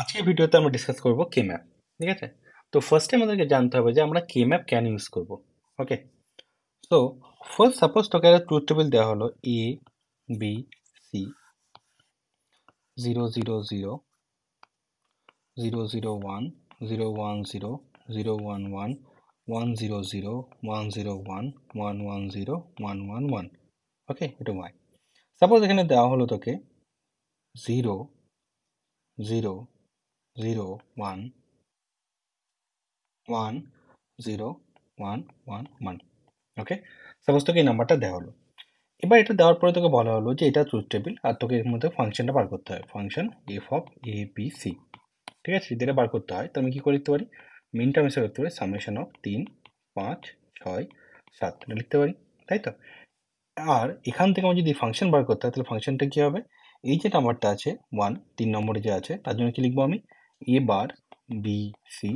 আজকের ভিডিওতে আমরা ডিসকাস করব কে ম্যাপ ঠিক আছে তো ফার্স্টে আমাদেরকে জানতে হবে যে আমরা কে ম্যাপ কেন ইউজ করব ওকে তো ফার্স্ট সাপোজ তোকে একটা ট্রুথ টেবিল দেওয়া হলো A B C zero zero zero zero zero one zero one zero zero one one one zero zero one zero one one one zero one one one okay এটা Y suppose এখানে দেওয়া হলো তোকে zero zero 0 1 1 0 1 1 1 ওকে suppose তোকে এই নাম্বারটা দেওয়া হলো এবার এটা দেওয়ার পরে তোকে বলা হলো যে এটা ট্রুথ টেবিল আর তোকে এর মধ্যে ফাংশনটা বার করতে হয় function F of A B C ঠিক আছে যেটা বার করতে হয় তো আমি কী করে লিখতে পারি মিন টার্ম হিসেবে লিখতে পারি সামেশন অফ তিন পাঁচ ছয় সাত এটা লিখতে পারি তাই তো আর এখান থেকে আমি যদি ফাংশন বার করতে হয় তাহলে ফাংশনটা কী হবে এই যে নাম্বারটা আছে ওয়ান তিন নম্বরে যে আছে তার জন্য কী লিখবো আমি এ বার বি সি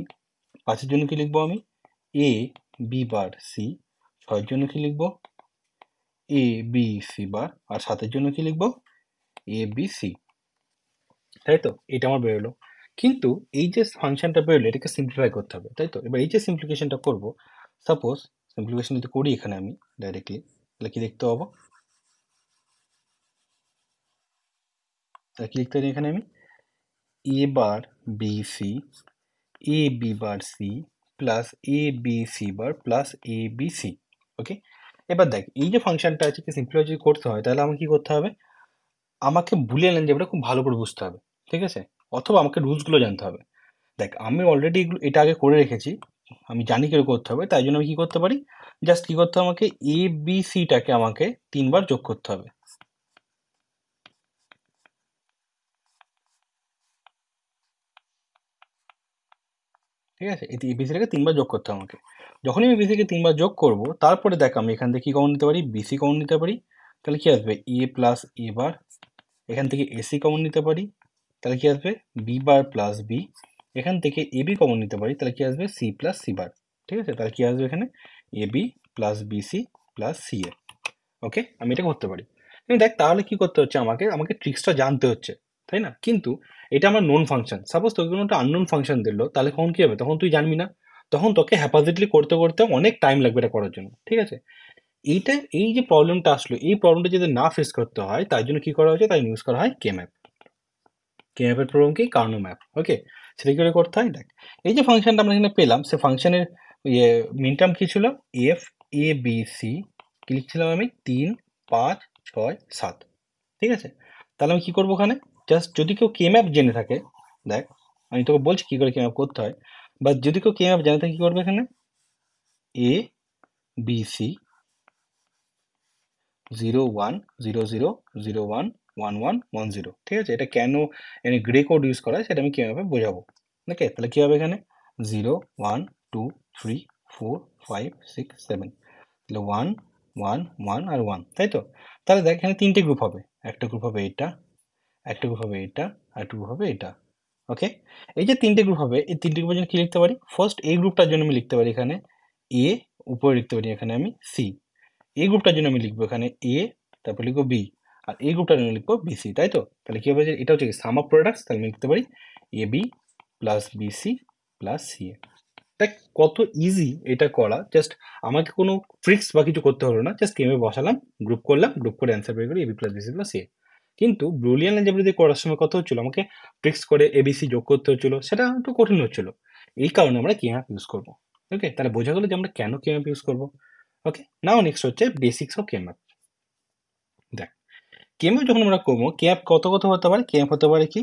পাঁচের জন্য কি লিখব আমি এ বি বার সি ছয়ের জন্য কী লিখব এ বি সি বার আর সাতের জন্য কি লিখব এ বি সি তাই তো এটা আমার বেরোলো কিন্তু এই যে ফাংশনটা বেরোলো এটাকে সিম্পলিফাই করতে হবে তাই তো এবার এই যে সিম্পলিফিকেশনটা করব সাপোজ সিম্পলিফিকেশন যদি করি এখানে আমি ডাইরেক্টলি তাহলে কী লিখতে পাবো তাহলে কি লিখতে পারি এখানে আমি A bar B C A B bar C plus A B C bar plus A B C okay এবার দেখ এই যে ফাংশনটা আছে কি সিম্পলিফাই যদি করতে হয় তাহলে আমাকে কী করতে হবে আমাকে ভুলে নেন যে অ্যালজেব্রা খুব ভালো করে বুঝতে হবে ঠিক আছে অথবা আমাকে রুলসগুলো জানতে হবে দেখ আমি অলরেডি এগুলো এটা আগে করে রেখেছি আমি জানি কেউ করতে হবে তাই জন্য আমি কী করতে পারি জাস্ট কী করতে হবে আমাকে এ বি সিটাকে আমাকে তিনবার যোগ করতে হবে ঠিক আছে এই বিসিটাকে তিনবার যোগ করতে হবে আমাকে যখনই আমি বিসিকে তিনবার যোগ করব তারপরে দেখ আমি এখান থেকে কী কমন নিতে পারি বিসি কমন নিতে পারি তাহলে কী আসবে এ প্লাস এ বার এখান থেকে এসি কমন নিতে পারি তাহলে কী আসবে বি বার প্লাস বি এখান থেকে এ বি কমন নিতে পারি তাহলে কী আসবে সি প্লাস সি বার ঠিক আছে তাহলে কী আসবে এখানে A B plus BC plus C A okay আমি এটা করতে পারি দেখ তাহলে কি করতে হচ্ছে আমাকে আমাকে ট্রিক্সটা জানতে হচ্ছে তাই না কিন্তু এটা আমার নোন ফাংশন সাপোজ তোকে কোনো একটা আননোন ফাংশন দিল তাহলে তখন কী হবে তখন তুই জানবি না তখন তোকে হ্যাপাজিটলি করতে করতে অনেক টাইম লাগবে এটা করার জন্য ঠিক আছে এইটা এই যে প্রবলেমটা আসলো এই প্রবলেমটা যদি না ফেস করতে হয় তার জন্য কী করা হয়েছে তাই ইউজ করা হয় কে ম্যাপ ম্যাপের প্রবলেম কি কার্নো ম্যাপ ওকে সেটা কি করে করতে হয় দেখ এই যে ফাংশনটা আমরা এখানে পেলাম সে ফাংশনের ইয়ে মিনটার্ম কী ছিল এফ এ বি সি লিখছিলাম আমি তিন পাঁচ ছয় সাত ঠিক আছে তাহলে আমি কী করবো ওখানে জাস্ট যদি কেউ কেম্যাপ জেনে থাকে দেখ আমি তোকে বলছি কী করে কেম্যাপ করতে হয় বা যদি কেউ কেম্যাপ জানে থাকে কী করবে এখানে A B C zero one zero zero zero one one one one zero ঠিক আছে এটা কেন এনে গ্রে কোড ইউজ করা হয় সেটা আমি ম্যাপে বোঝাবো ওকে তাহলে কী হবে এখানে zero one two three four five six seven তাহলে ওয়ান ওয়ান ওয়ান আর ওয়ান তাই তো তাহলে দেখ এখানে তিনটে গ্রুপ হবে একটা গ্রুপ হবে এটা একটা গ্রুপ হবে এটা আর একটা গ্রুপ হবে এটা ওকে এই যে তিনটে গ্রুপ হবে এই তিনটে গ্রুপের জন্য কী লিখতে পারি ফার্স্ট এই গ্রুপটার জন্য আমি লিখতে পারি এখানে এ উপরে লিখতে পারি এখানে আমি সি এই গ্রুপটার জন্য আমি লিখবো এখানে এ তারপর লিখবো বি আর এই গ্রুপটার জন্য লিখবো সি তাই তো তাহলে কী হবে যে এটা হচ্ছে সাম অফ প্রোডাক্টস তাহলে আমি লিখতে পারি A B plus B C plus C A দেখ কত ইজি এটা করা জাস্ট আমাকে কোনো ট্রিক্স বা কিছু করতে হলো না জাস্ট গেমে বসালাম গ্রুপ করলাম গ্রুপ করে অ্যান্সার বের A B plus B C plus A কিন্তু ব্রুলিয়ান অ্যালজেব্রা দিয়ে করার সময় কত হচ্ছিল আমাকে ট্রিক্স করে এবিসি যোগ করতে হচ্ছিল সেটা একটু কঠিন হচ্ছিল এই কারণে আমরা কে ম্যাপ ইউজ করবো ওকে তাহলে বোঝা গেলো যে আমরা কেন কে ম্যাপ ইউজ করবো ওকে নাও নেক্সট হচ্ছে বেসিক্স অফ কে ম্যাপ দেখ কে ম্যাপ যখন আমরা করবো কে কত কত হতে পারে কে হতে পারে কি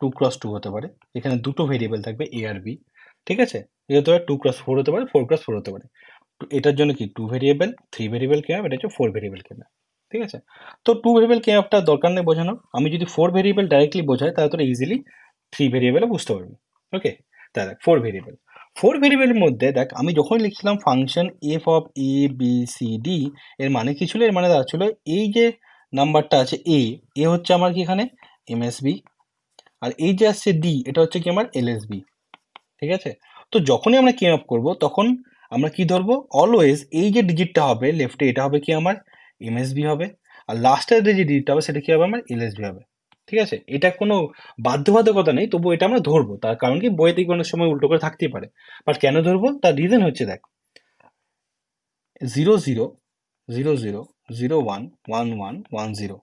টু ক্রস টু হতে পারে এখানে দুটো ভেরিয়েবল থাকবে এ আর বি ঠিক আছে এটা হতে পারে টু ক্রস ফোর হতে পারে ফোর ক্রস ফোর হতে পারে এটার জন্য কি two variable three variable K map এটা হচ্ছে ফোর ভেরিয়েবল কে ম্যাপ ঠিক আছে তো টু ভেরিয়েবল কে একটা দরকার নেই বোঝানো আমি যদি ফোর ভেরিয়েবল ডাইরেক্টলি বোঝাই তাহলে তোরা ইজিলি থ্রি ভেরিয়েবলে বুঝতে পারবি ওকে তাই দেখ ফোর ভেরিয়েবল ফোর ভেরিয়েবলের মধ্যে দেখ আমি যখন লিখছিলাম function F of A B C D এর মানে কি ছিল এর মানে ছিল এই যে নাম্বারটা আছে এ এ হচ্ছে আমার কি এখানে এমএসবি আর এই যে আসছে ডি এটা হচ্ছে কি আমার বি ঠিক আছে তো যখনই আমরা কেম আপ করবো তখন আমরা কি ধরবো অলওয়েজ এই যে ডিজিটটা হবে লেফটে এটা হবে কি আমার এমএসবি হবে আর লাস্টের যে ডিটটা হবে সেটা কী হবে আমার এলএসবি হবে ঠিক আছে এটা কোনো বাধ্যবাধকতা নেই তবু এটা আমরা ধরবো তার কারণ কি থেকে অনেক সময় উল্টো করে থাকতেই পারে বাট কেন ধরবো তার রিজন হচ্ছে দেখ zero zero zero zero zero one one one one zero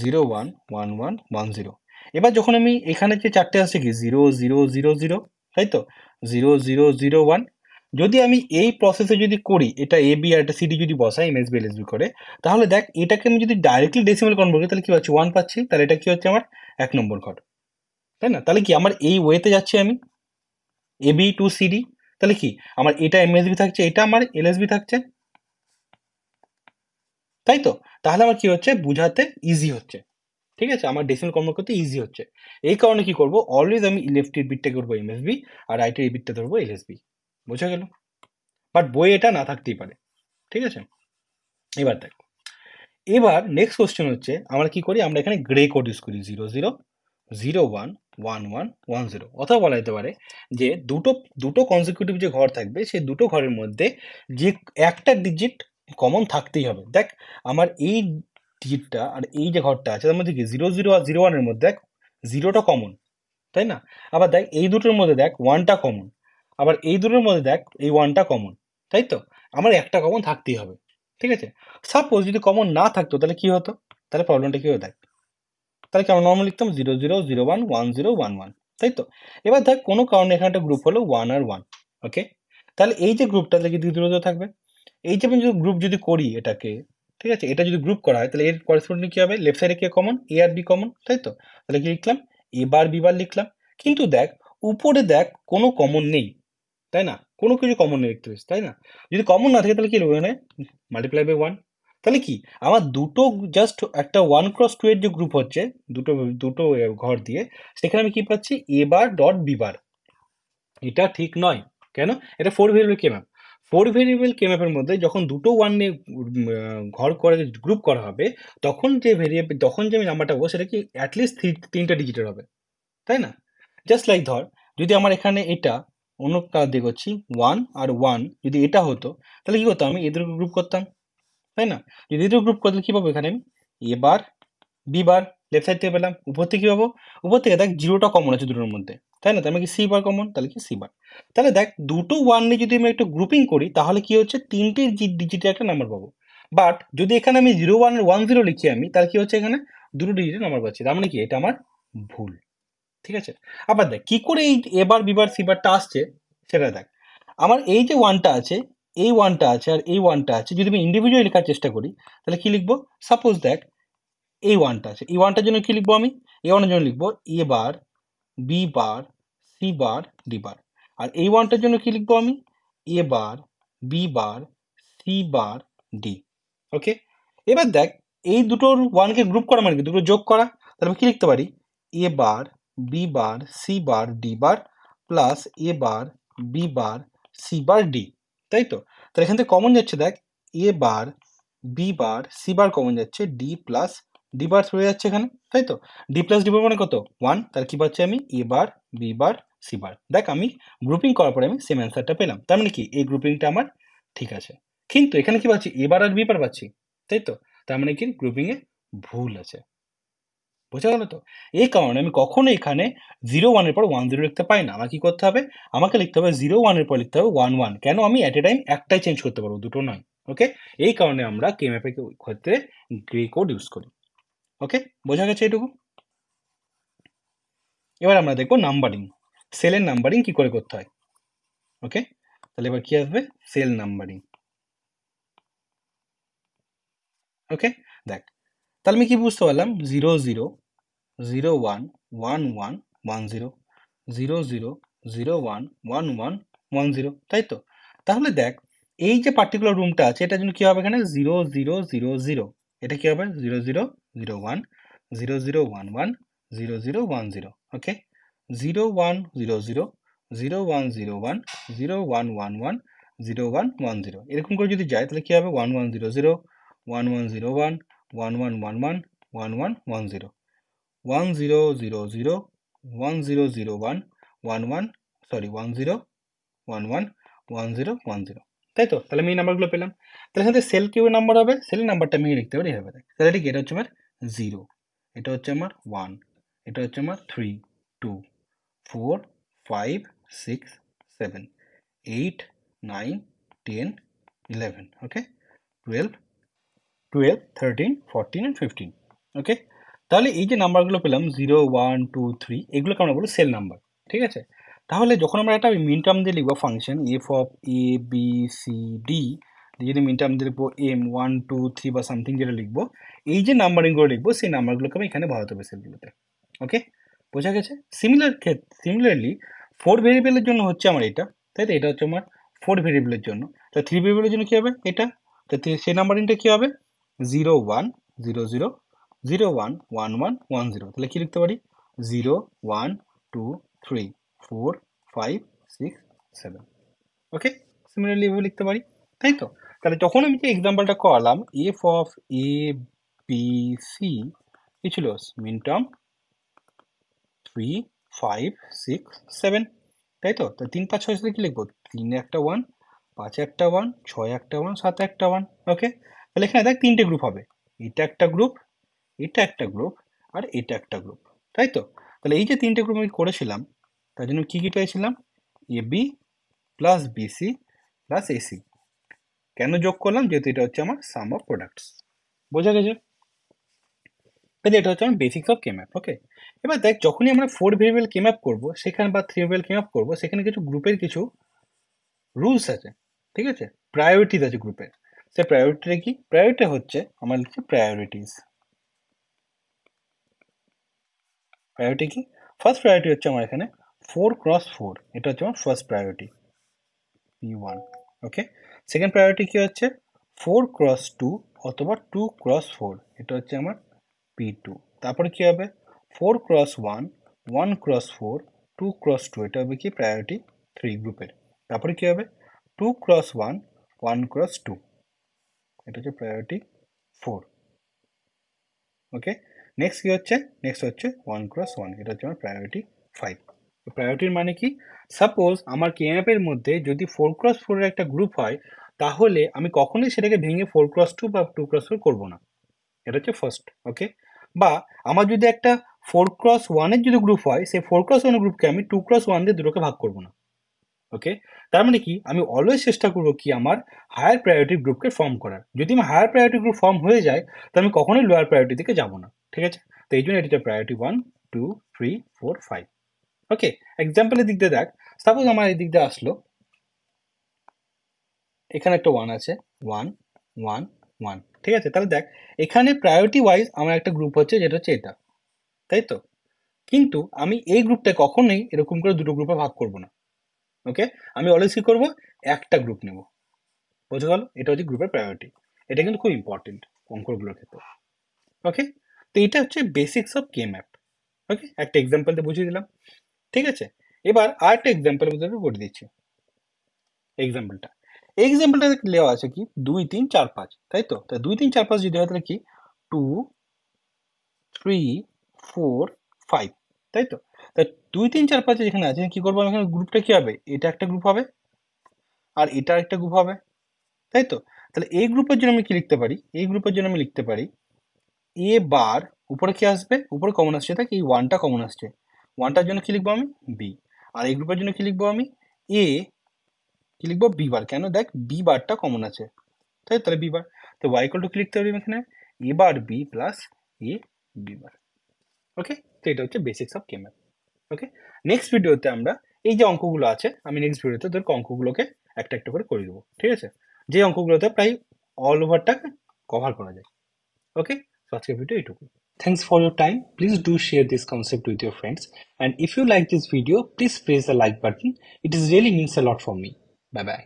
zero one one one one zero এবার যখন আমি এখানে যে চারটে আছে কি জিরো জিরো জিরো জিরো তাই তো জিরো জিরো জিরো ওয়ান যদি আমি এই প্রসেসে যদি করি এটা এ বি আর এটা সিডি যদি বসাই M S B L S B করে তাহলে দেখ এটাকে আমি যদি ডাইরেক্টলি ডেসিমেল কনভার্ট করি তাহলে কী হচ্ছে ওয়ান পাচ্ছি তাহলে এটা কী হচ্ছে আমার এক নম্বর ঘর তাই না তাহলে কি আমার এই ওয়েতে যাচ্ছি আমি এ বি টু সিডি তাহলে কি আমার এটা এম এস বি থাকছে এটা আমার এল এস বি থাকছে তাই তো তাহলে আমার কি হচ্ছে বুঝাতে ইজি হচ্ছে ঠিক আছে আমার ডেসিমেল কনভার্ট করতে ইজি হচ্ছে এই কারণে কি করবো অলওয়েজ আমি লেফটের বিটটা করবো বি আর রাইটের এই বিটটা ধরবো এল এস বি বোঝা গেল বাট বই এটা না থাকতেই পারে ঠিক আছে এবার দেখো এবার নেক্সট কোয়েশ্চেন হচ্ছে আমরা কি করি আমরা এখানে গ্রে কোড ইউজ করি zero zero zero one one one one zero অথবা বলা যেতে পারে যে দুটো দুটো কনজিকিউটিভ যে ঘর থাকবে সেই দুটো ঘরের মধ্যে যে একটা ডিজিট কমন থাকতেই হবে দেখ আমার এই ডিজিটটা আর এই যে ঘরটা আছে তার মধ্যে কি জিরো জিরো আর জিরো ওয়ানের মধ্যে দেখ জিরোটা কমন তাই না আবার দেখ এই দুটোর মধ্যে দেখ ওয়ানটা কমন আবার এই দুটোর মধ্যে দেখ এই ওয়ানটা কমন তাই তো আমার একটা কমন থাকতেই হবে ঠিক আছে সাপোজ যদি কমন না থাকতো তাহলে কি হতো তাহলে প্রবলেমটা কী হয়ে দেখ তাহলে কেমন নর্মাল লিখতাম zero zero zero one one zero one one তাই তো এবার দেখ কোনো কারণে এখানে একটা গ্রুপ হলো ওয়ান আর ওয়ান ওকে তাহলে এই যে গ্রুপটা তাহলে কি দ্বিতীয় থাকবে এই যে আমি যদি গ্রুপ যদি করি এটাকে ঠিক আছে এটা যদি গ্রুপ করা হয় তাহলে এর করেসপন্ডিং কী হবে লেফট সাইডে কে কমন এ আর বি কমন তাই তো তাহলে কি লিখলাম এ বার বি বার লিখলাম কিন্তু দেখ উপরে দেখ কোনো কমন নেই তাই না কোনো কিছু কমন নেই দেখতে স্পেস তাই না যদি কমন না থাকে তাহলে কি লোকের এখানে মাল্টিপ্লাই বাই ওয়ান তাহলে কি আমার দুটো জাস্ট একটা ওয়ান ক্রস টু এর যে গ্রুপ হচ্ছে দুটো দুটো ঘর দিয়ে সেখানে আমি কি পাচ্ছি এ বার ডট বি বার এটা ঠিক নয় কেন এটা four variable K map four variable K ম্যাপের মধ্যে যখন দুটো ওয়ান নিয়ে ঘর করে গ্রুপ করা হবে তখন যে ভেরিয়েবল তখন যে আমি নাম্বারটা হবো সেটা কি অ্যাটলিস্ট তিনটা ডিজিটের হবে তাই না জাস্ট লাইক ধর যদি আমার এখানে এটা অন্যটা দিক হচ্ছি ওয়ান আর ওয়ান যদি এটা হতো তাহলে কী করতাম আমি এদের গ্রুপ করতাম তাই না যদি এদের গ্রুপ করতে কী পাবো এখানে আমি A bar B bar left side থেকে পেলাম উপর থেকে কী পাবো উপর থেকে দেখ জিরোটা কমন আছে দুটোর মধ্যে তাই না আমি কি সি বার কমন তাহলে কি সি বার তাহলে দেখ দুটো ওয়ান নিয়ে যদি আমি একটু গ্রুপিং করি তাহলে কি হচ্ছে তিনটে ডিজিটের একটা নাম্বার পাবো বাট যদি এখানে আমি জিরো ওয়ান ওয়ান জিরো লিখি আমি তাহলে কি হচ্ছে এখানে দুটো ডিজিটের নাম্বার পাচ্ছি তার মানে কি এটা আমার ভুল ঠিক আছে আবার দেখ কী করে এই এবার বিবার সিবারটা আসছে সেটা দেখ আমার এই যে ওয়ানটা আছে এই ওয়ানটা আছে আর এই ওয়ানটা আছে যদি আমি ইন্ডিভিজুয়ালি লেখার চেষ্টা করি তাহলে কী লিখবো সাপোজ দেখ এই ওয়ানটা আছে এই ওয়ানটার জন্য কী লিখবো আমি এই ওয়ানের জন্য লিখবো A bar B bar C bar D bar আর এই ওয়ানটার জন্য কী লিখবো আমি A bar B bar C bar D okay এবার দেখ এই দুটোর ওয়ানকে গ্রুপ করা মানে কি দুটো যোগ করা তাহলে আমি কী লিখতে পারি A bar B bar C bar d bar plus A bar B bar C bar D তাই তো তাহলে এখান থেকে কমন যাচ্ছে দেখ A bar B bar C bar common যাচ্ছে ডি প্লাস ডি বার চলে যাচ্ছে এখানে তাই তো ডি প্লাস ডি বার মানে কত ওয়ান তাহলে কী পাচ্ছি আমি A bar B bar C বার দেখ আমি গ্রুপিং করার পরে আমি সেম অ্যান্সারটা পেলাম তার মানে কি এই গ্রুপিংটা আমার ঠিক আছে কিন্তু এখানে কি পাচ্ছি এবার আর বি বার পাচ্ছি তাই তো তার মানে কি গ্রুপিংয়ে ভুল আছে বোঝা গেল তো এই কারণে আমি কখনো এখানে জিরো ওয়ানের পর ওয়ান জিরো লিখতে পাই না আমাকে কী করতে হবে আমাকে লিখতে হবে জিরো ওয়ানের পর লিখতে হবে ওয়ান ওয়ান কেন আমি অ্যাট এ টাইম একটাই চেঞ্জ করতে পারবো দুটো নয় ওকে এই কারণে আমরা ম্যাপের ক্ষেত্রে গ্রে কোড ইউজ করি ওকে বোঝা গেছে এটুকু এবার আমরা দেখবো নাম্বারিং সেলের নাম্বারিং কি করে করতে হয় ওকে তাহলে এবার কি আসবে সেল নাম্বারিং ওকে দেখ তাহলে আমি কি বুঝতে পারলাম zero zero zero one one one one zero zero zero zero one one one one zero তাই তো তাহলে দেখ এই যে পার্টিকুলার রুমটা আছে এটার জন্য কী হবে এখানে জিরো জিরো জিরো জিরো এটা কী হবে zero zero zero one zero zero one one zero zero one zero okay zero one zero zero zero one zero one zero one one one zero one one zero এরকম করে যদি যায় তাহলে কী হবে one one zero zero one one zero one one one one one one one one zero one zero zero zero one zero zero one one one sorry one zero one one one zero one zero তাই তো তাহলে আমি এই নাম্বারগুলো পেলাম তাহলে সাথে sell Q number হবে সেলের নাম্বারটা আমি লিখতে পারি হবে তাহলে ঠিক এটা হচ্ছে আমার জিরো এটা হচ্ছে আমার ওয়ান এটা হচ্ছে আমার three two four five six seven eight nine ten eleven okay twelve twelve thirteen fourteen and fifteen okay তাহলে এই যে নাম্বারগুলো পেলাম জিরো ওয়ান টু থ্রি এগুলোকে আমরা বলি সেল নাম্বার ঠিক আছে তাহলে যখন আমরা একটা মিন টার্ম দিয়ে লিখবো function F of A B C D যদি মিন টার্ম দিয়ে লিখবো এম ওয়ান টু থ্রি বা সামথিং যেটা লিখবো এই যে নাম্বারিংগুলো লিখবো সেই নাম্বারগুলোকে আমি এখানে ভালো হবে সেলগুলোতে ওকে বোঝা গেছে সিমিলার ক্ষেত্রে সিমিলারলি ফোর ভেরিয়েবলের জন্য হচ্ছে আমার এটা তাই তো এটা হচ্ছে আমার ফোর ভেরিয়েবলের জন্য তা থ্রি ভেরিয়েবলের জন্য কী হবে এটা তো সেই নাম্বারিংটা কী হবে zero one zero zero zero one one one one zero তাহলে কী লিখতে পারি zero one two three four five six seven okay similarly এভাবে লিখতে পারি তাই তো তাহলে যখন আমি যে এক্সাম্পলটা করলাম F of A B C কি ছিল minterm three five six seven তাই তো তা তিন পাঁচ ছয় সাথে কী লিখবো তিন একটা ওয়ান পাঁচ একটা ওয়ান ছয় একটা ওয়ান সাত একটা ওয়ান ওকে তাহলে এখানে দেখ তিনটে গ্রুপ হবে এটা একটা গ্রুপ এটা একটা গ্রুপ আর এটা একটা গ্রুপ তাই তো তাহলে এই যে তিনটে গ্রুপ আমি করেছিলাম তার জন্য কী কী পেয়েছিলাম A B plus BC plus AC কেন যোগ করলাম যেহেতু এটা হচ্ছে আমার সাম অফ প্রোডাক্টস বোঝা গেছে তাহলে এটা হচ্ছে আমার বেসিক্স অফ কেম্যাপ ওকে এবার দেখ যখনই আমরা ফোর ভেরিয়েবল কেম্যাপ করবো সেখানে বা থ্রি ভেরিয়েবল কেম্যাপ করবো সেখানে কিছু গ্রুপের কিছু রুলস আছে ঠিক আছে প্রায়োরিটিজ আছে গ্রুপের সে প্রায়োরিটিটা কি প্রায়োরিটি হচ্ছে আমার লিখছে প্রায়োরিটিস প্রায়োরিটি কি ফার্স্ট প্রায়োরিটি হচ্ছে আমার এখানে ফোর ক্রস ফোর এটা হচ্ছে আমার first priority P one okay second priority কি হচ্ছে ফোর ক্রস টু অথবা টু ক্রস ফোর এটা হচ্ছে আমার পি টু তারপরে কী হবে four cross one one cross four two cross two এটা হবে কি প্রায়োরিটি থ্রি গ্রুপের তারপরে কী হবে two cross one one cross two এটা হচ্ছে প্রায়োরিটি ফোর ওকে নেক্সট কি হচ্ছে নেক্সট হচ্ছে ওয়ান ক্রস ওয়ান এটা হচ্ছে আমার প্রায়োরিটি ফাইভ প্রায়োরিটির মানে কি সাপোজ আমার কে অ্যাপের মধ্যে যদি ফোর ক্রস ফোরের একটা গ্রুপ হয় তাহলে আমি কখনোই সেটাকে ভেঙে ফোর ক্রস টু বা টু ক্রস ফোর করবো না এটা হচ্ছে ফার্স্ট ওকে বা আমার যদি একটা ফোর ক্রস ওয়ানের যদি গ্রুপ হয় সেই ফোর ক্রস ওয়ানের গ্রুপকে আমি টু ক্রস ওয়ান দিয়ে দুটোকে ভাগ করবো না ওকে তার মানে কি আমি অলওয়েজ চেষ্টা করবো কি আমার হায়ার প্রায়োরিটি গ্রুপকে ফর্ম করার যদি আমার হায়ার প্রায়োরিটি গ্রুপ ফর্ম হয়ে যায় তাহলে আমি কখনোই লোয়ার প্রায়োরিটি দিকে যাবো না ঠিক আছে তো এই জন্য এটা priority one two three four five okay এক্সাম্পলের দিক দিয়ে দেখ সাপোজ আমার এই দিক দিয়ে আসলো এখানে একটা ওয়ান আছে ওয়ান ওয়ান ওয়ান ঠিক আছে তাহলে দেখ এখানে প্রায়োরিটি ওয়াইজ আমার একটা গ্রুপ হচ্ছে যেটা হচ্ছে এটা তাই তো কিন্তু আমি এই গ্রুপটা কখনোই এরকম করে দুটো গ্রুপে ভাগ করব না ওকে আমি অলওয়েজ কী করবো একটা গ্রুপ নেব বোঝা গেল এটা হচ্ছে গ্রুপের প্রায়োরিটি এটা কিন্তু খুব ইম্পর্টেন্ট অঙ্কগুলোর ক্ষেত্রে ওকে তো এটা হচ্ছে basics of K map okay একটা এক্সাম্পল দিয়ে বুঝিয়ে দিলাম ঠিক আছে এবার আর একটা এক্সাম্পল করে দিচ্ছি এক্সাম্পলটা এক্সাম্পলটা লেওয়া আছে কি দুই তিন চার পাঁচ তাই তো তাই দুই তিন চার পাঁচ যদি হয় তাহলে কি টু থ্রি ফোর ফাইভ তাই তো দুই তিন চার পাঁচে যেখানে আছে কি করবো এখানে গ্রুপটা কি হবে এটা একটা গ্রুপ হবে আর এটা একটা গ্রুপ হবে তাই তো তাহলে এই গ্রুপের জন্য আমি কি লিখতে পারি এই গ্রুপের জন্য আমি লিখতে পারি এ বার উপরে কি আসবে উপরে কমন আসছে তাই এই ওয়ানটা কমন আসছে ওয়ানটার জন্য কি লিখবো আমি বি আর এই গ্রুপের জন্য কি লিখবো আমি এ কি লিখবো বি বার কেন দেখ বি বারটা কমন আছে তাই তাহলে বি বার তো ওয়াই টু কি লিখতে পারি এখানে A bar B plus A B bar okay তো এটা হচ্ছে basics of K map okay next ভিডিওতে আমরা এই যে অঙ্কগুলো আছে আমি নেক্সট ভিডিওতে তোর অঙ্কগুলোকে একটা একটা করে করে দেবো ঠিক আছে যে অঙ্কগুলোতে প্রায় অল ওভারটাকে কভার করা যায় ওকে আজকের ভিডিও এইটুকু thanks for your time please do share this concept with your friends and if you like this video please press the like button it is really means a lot for me bye by